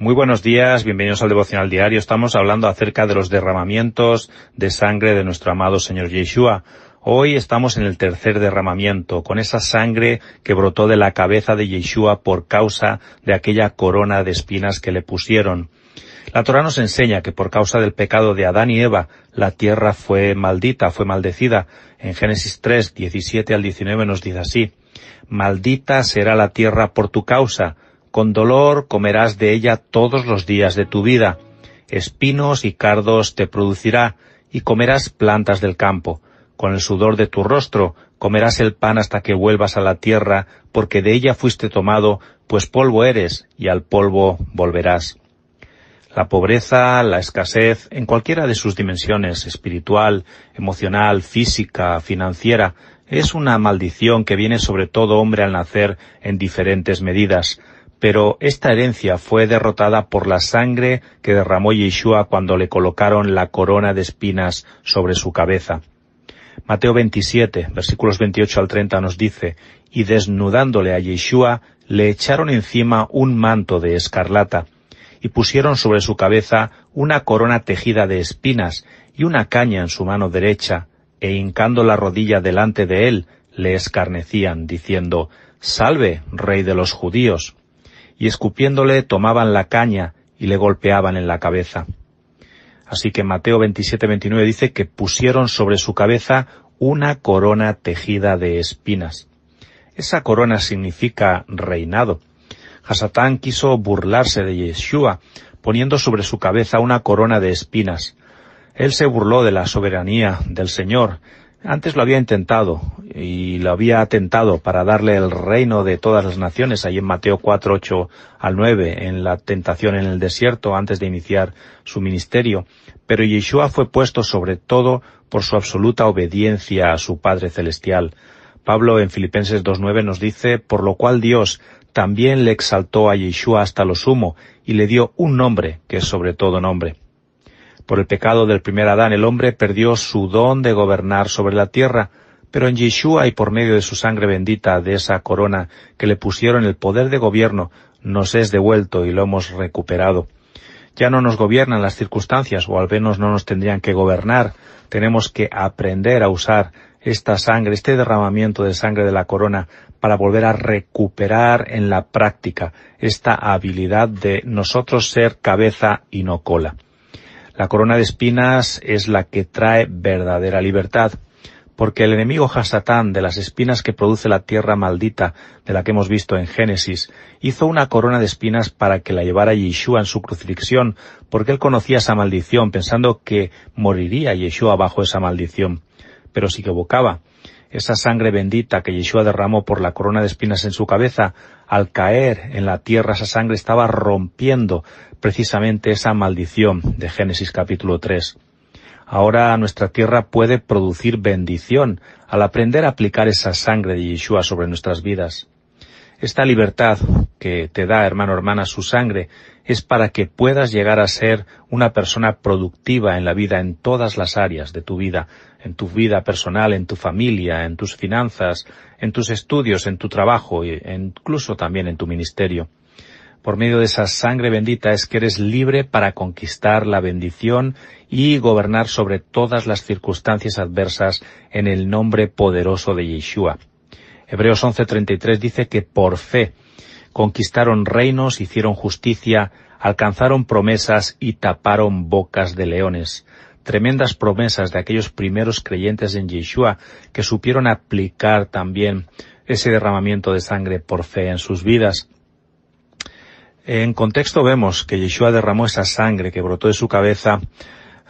Muy buenos días, bienvenidos al Devocional Diario. Estamos hablando acerca de los derramamientos de sangre de nuestro amado Señor Yeshua. Hoy estamos en el tercer derramamiento, con esa sangre que brotó de la cabeza de Yeshua por causa de aquella corona de espinas que le pusieron. La Torah nos enseña que por causa del pecado de Adán y Eva, la tierra fue maldita, fue maldecida. En Génesis 3, 17 al 19 nos dice así, Maldita será la tierra por tu causa, con dolor comerás de ella todos los días de tu vida. Espinos y cardos te producirá, y comerás plantas del campo. Con el sudor de tu rostro comerás el pan hasta que vuelvas a la tierra, porque de ella fuiste tomado, pues polvo eres, y al polvo volverás. La pobreza, la escasez, en cualquiera de sus dimensiones, espiritual, emocional, física, financiera, es una maldición que viene sobre todo hombre al nacer en diferentes medidas pero esta herencia fue derrotada por la sangre que derramó Yeshua cuando le colocaron la corona de espinas sobre su cabeza. Mateo 27, versículos 28 al 30 nos dice, y desnudándole a Yeshua, le echaron encima un manto de escarlata, y pusieron sobre su cabeza una corona tejida de espinas y una caña en su mano derecha, e hincando la rodilla delante de él, le escarnecían, diciendo, Salve, rey de los judíos y escupiéndole tomaban la caña y le golpeaban en la cabeza. Así que Mateo 27-29 dice que pusieron sobre su cabeza una corona tejida de espinas. Esa corona significa reinado. Hasatán quiso burlarse de Yeshua, poniendo sobre su cabeza una corona de espinas. Él se burló de la soberanía del Señor, antes lo había intentado y lo había atentado para darle el reino de todas las naciones, ahí en Mateo 4, 8 al 9, en la tentación en el desierto antes de iniciar su ministerio. Pero Yeshua fue puesto sobre todo por su absoluta obediencia a su Padre Celestial. Pablo en Filipenses 9 nos dice, por lo cual Dios también le exaltó a Yeshua hasta lo sumo y le dio un nombre que es sobre todo nombre. Por el pecado del primer Adán el hombre perdió su don de gobernar sobre la tierra, pero en Yeshua y por medio de su sangre bendita de esa corona que le pusieron el poder de gobierno, nos es devuelto y lo hemos recuperado. Ya no nos gobiernan las circunstancias, o al menos no nos tendrían que gobernar. Tenemos que aprender a usar esta sangre, este derramamiento de sangre de la corona, para volver a recuperar en la práctica esta habilidad de nosotros ser cabeza y no cola. La corona de espinas es la que trae verdadera libertad, porque el enemigo Hasatán de las espinas que produce la tierra maldita de la que hemos visto en Génesis, hizo una corona de espinas para que la llevara Yeshua en su crucifixión, porque él conocía esa maldición, pensando que moriría Yeshua bajo esa maldición. Pero que equivocaba, esa sangre bendita que Yeshua derramó por la corona de espinas en su cabeza, al caer en la tierra esa sangre estaba rompiendo precisamente esa maldición de Génesis capítulo 3. Ahora nuestra tierra puede producir bendición al aprender a aplicar esa sangre de Yeshua sobre nuestras vidas. Esta libertad que te da, hermano, hermana, su sangre, es para que puedas llegar a ser una persona productiva en la vida, en todas las áreas de tu vida, en tu vida personal, en tu familia, en tus finanzas, en tus estudios, en tu trabajo e incluso también en tu ministerio. Por medio de esa sangre bendita es que eres libre para conquistar la bendición y gobernar sobre todas las circunstancias adversas en el nombre poderoso de Yeshua. Hebreos 11:33 dice que por fe conquistaron reinos, hicieron justicia, alcanzaron promesas y taparon bocas de leones. Tremendas promesas de aquellos primeros creyentes en Yeshua que supieron aplicar también ese derramamiento de sangre por fe en sus vidas. En contexto vemos que Yeshua derramó esa sangre que brotó de su cabeza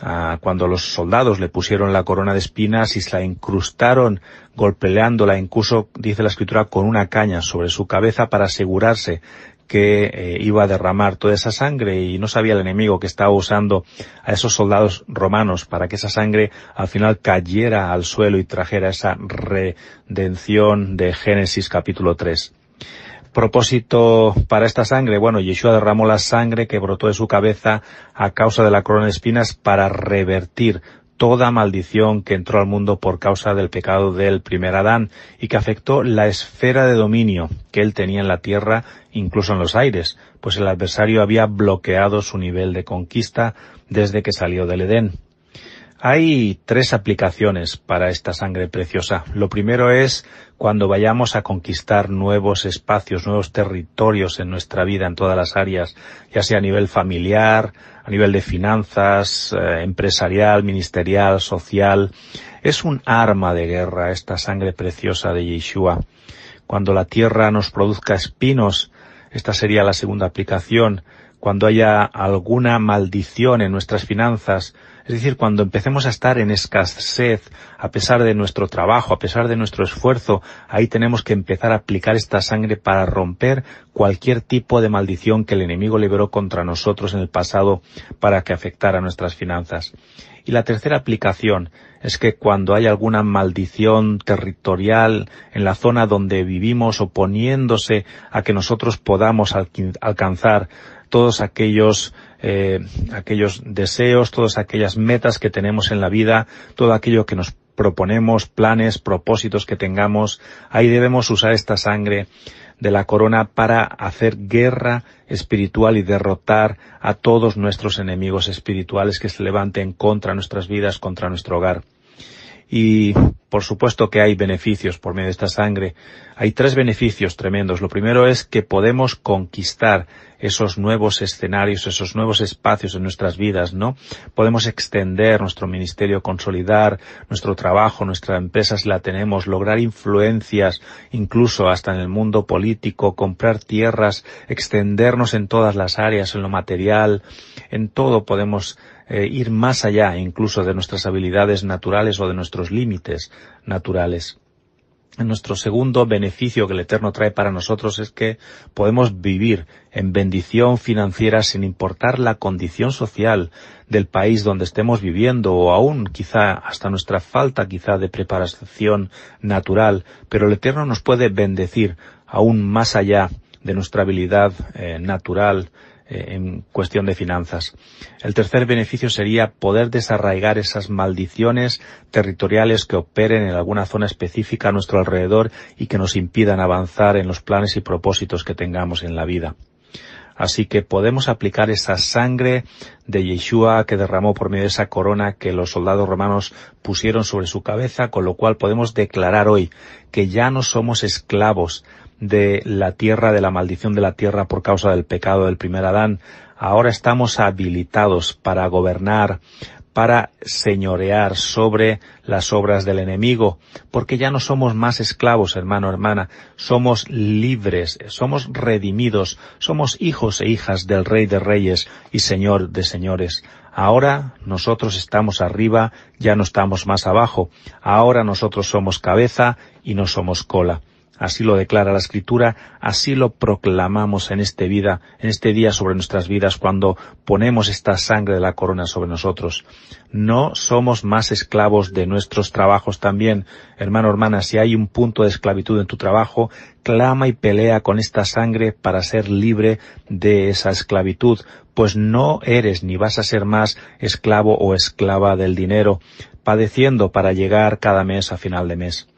Ah, cuando los soldados le pusieron la corona de espinas y se la incrustaron golpeándola, incluso, dice la escritura, con una caña sobre su cabeza para asegurarse que eh, iba a derramar toda esa sangre y no sabía el enemigo que estaba usando a esos soldados romanos para que esa sangre al final cayera al suelo y trajera esa redención de Génesis capítulo 3 propósito para esta sangre? Bueno, Yeshua derramó la sangre que brotó de su cabeza a causa de la corona de espinas para revertir toda maldición que entró al mundo por causa del pecado del primer Adán y que afectó la esfera de dominio que él tenía en la tierra, incluso en los aires, pues el adversario había bloqueado su nivel de conquista desde que salió del Edén. Hay tres aplicaciones para esta sangre preciosa. Lo primero es cuando vayamos a conquistar nuevos espacios, nuevos territorios en nuestra vida, en todas las áreas, ya sea a nivel familiar, a nivel de finanzas, eh, empresarial, ministerial, social. Es un arma de guerra esta sangre preciosa de Yeshua. Cuando la tierra nos produzca espinos, esta sería la segunda aplicación. Cuando haya alguna maldición en nuestras finanzas, es decir, cuando empecemos a estar en escasez, a pesar de nuestro trabajo, a pesar de nuestro esfuerzo, ahí tenemos que empezar a aplicar esta sangre para romper cualquier tipo de maldición que el enemigo liberó contra nosotros en el pasado para que afectara nuestras finanzas. Y la tercera aplicación es que cuando hay alguna maldición territorial en la zona donde vivimos oponiéndose a que nosotros podamos alcanzar todos aquellos eh, aquellos deseos, todas aquellas metas que tenemos en la vida, todo aquello que nos proponemos, planes, propósitos que tengamos, ahí debemos usar esta sangre de la corona para hacer guerra espiritual y derrotar a todos nuestros enemigos espirituales que se levanten contra nuestras vidas, contra nuestro hogar. Y por supuesto que hay beneficios por medio de esta sangre. Hay tres beneficios tremendos. Lo primero es que podemos conquistar esos nuevos escenarios, esos nuevos espacios en nuestras vidas, ¿no? Podemos extender nuestro ministerio, consolidar nuestro trabajo, nuestra empresas la tenemos, lograr influencias, incluso hasta en el mundo político, comprar tierras, extendernos en todas las áreas, en lo material, en todo podemos eh, ir más allá incluso de nuestras habilidades naturales o de nuestros límites naturales. Nuestro segundo beneficio que el Eterno trae para nosotros es que podemos vivir en bendición financiera sin importar la condición social del país donde estemos viviendo o aún quizá hasta nuestra falta quizá de preparación natural, pero el Eterno nos puede bendecir aún más allá de nuestra habilidad eh, natural eh, en cuestión de finanzas. El tercer beneficio sería poder desarraigar esas maldiciones territoriales que operen en alguna zona específica a nuestro alrededor y que nos impidan avanzar en los planes y propósitos que tengamos en la vida. Así que podemos aplicar esa sangre de Yeshua que derramó por medio de esa corona que los soldados romanos pusieron sobre su cabeza, con lo cual podemos declarar hoy que ya no somos esclavos de la tierra, de la maldición de la tierra por causa del pecado del primer Adán, ahora estamos habilitados para gobernar, para señorear sobre las obras del enemigo, porque ya no somos más esclavos, hermano, hermana, somos libres, somos redimidos, somos hijos e hijas del Rey de Reyes y Señor de Señores. Ahora nosotros estamos arriba, ya no estamos más abajo, ahora nosotros somos cabeza y no somos cola. Así lo declara la Escritura, así lo proclamamos en este vida, en este día sobre nuestras vidas cuando ponemos esta sangre de la corona sobre nosotros. No somos más esclavos de nuestros trabajos también. Hermano, hermana, si hay un punto de esclavitud en tu trabajo, clama y pelea con esta sangre para ser libre de esa esclavitud, pues no eres ni vas a ser más esclavo o esclava del dinero, padeciendo para llegar cada mes a final de mes.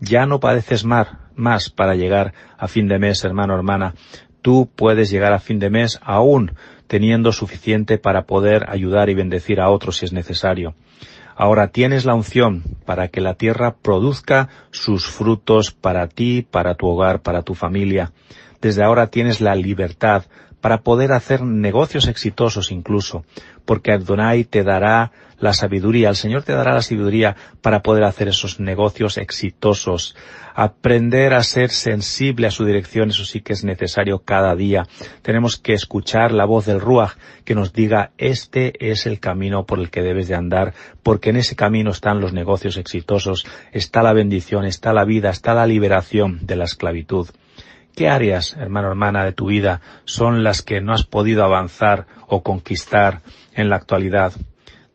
Ya no padeces mar, más para llegar a fin de mes, hermano, hermana. Tú puedes llegar a fin de mes aún teniendo suficiente para poder ayudar y bendecir a otros si es necesario. Ahora tienes la unción para que la tierra produzca sus frutos para ti, para tu hogar, para tu familia. Desde ahora tienes la libertad para poder hacer negocios exitosos incluso, porque Adonai te dará la sabiduría, el Señor te dará la sabiduría para poder hacer esos negocios exitosos. Aprender a ser sensible a su dirección, eso sí que es necesario cada día. Tenemos que escuchar la voz del Ruach que nos diga este es el camino por el que debes de andar, porque en ese camino están los negocios exitosos, está la bendición, está la vida, está la liberación de la esclavitud. ¿Qué áreas, hermano, hermana, de tu vida son las que no has podido avanzar o conquistar en la actualidad?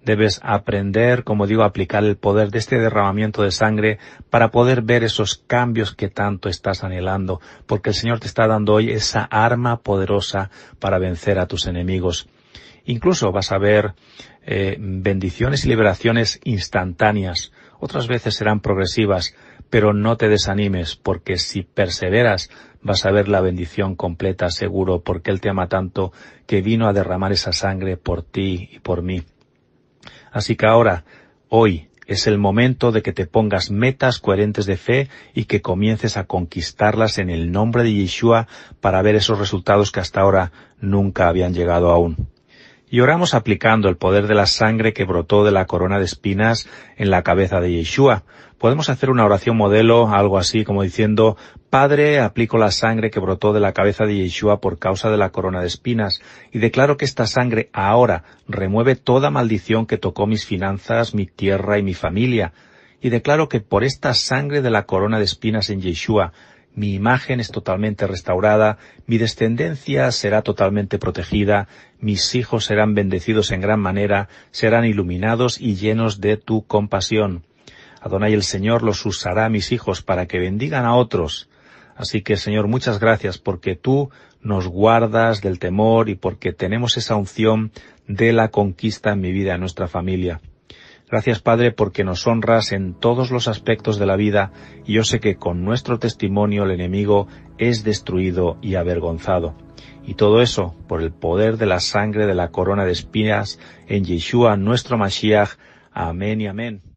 Debes aprender, como digo, aplicar el poder de este derramamiento de sangre para poder ver esos cambios que tanto estás anhelando, porque el Señor te está dando hoy esa arma poderosa para vencer a tus enemigos. Incluso vas a ver eh, bendiciones y liberaciones instantáneas. Otras veces serán progresivas, pero no te desanimes, porque si perseveras vas a ver la bendición completa, seguro, porque Él te ama tanto que vino a derramar esa sangre por ti y por mí. Así que ahora, hoy, es el momento de que te pongas metas coherentes de fe y que comiences a conquistarlas en el nombre de Yeshua para ver esos resultados que hasta ahora nunca habían llegado aún. Y oramos aplicando el poder de la sangre que brotó de la corona de espinas en la cabeza de Yeshua podemos hacer una oración modelo, algo así como diciendo, Padre, aplico la sangre que brotó de la cabeza de Yeshua por causa de la corona de espinas y declaro que esta sangre ahora remueve toda maldición que tocó mis finanzas, mi tierra y mi familia. Y declaro que por esta sangre de la corona de espinas en Yeshua, mi imagen es totalmente restaurada, mi descendencia será totalmente protegida, mis hijos serán bendecidos en gran manera, serán iluminados y llenos de tu compasión. Adonai el Señor los usará a mis hijos para que bendigan a otros. Así que Señor, muchas gracias porque tú nos guardas del temor y porque tenemos esa unción de la conquista en mi vida, en nuestra familia. Gracias Padre porque nos honras en todos los aspectos de la vida y yo sé que con nuestro testimonio el enemigo es destruido y avergonzado. Y todo eso por el poder de la sangre de la corona de espinas en Yeshua nuestro Mashiach. Amén y amén.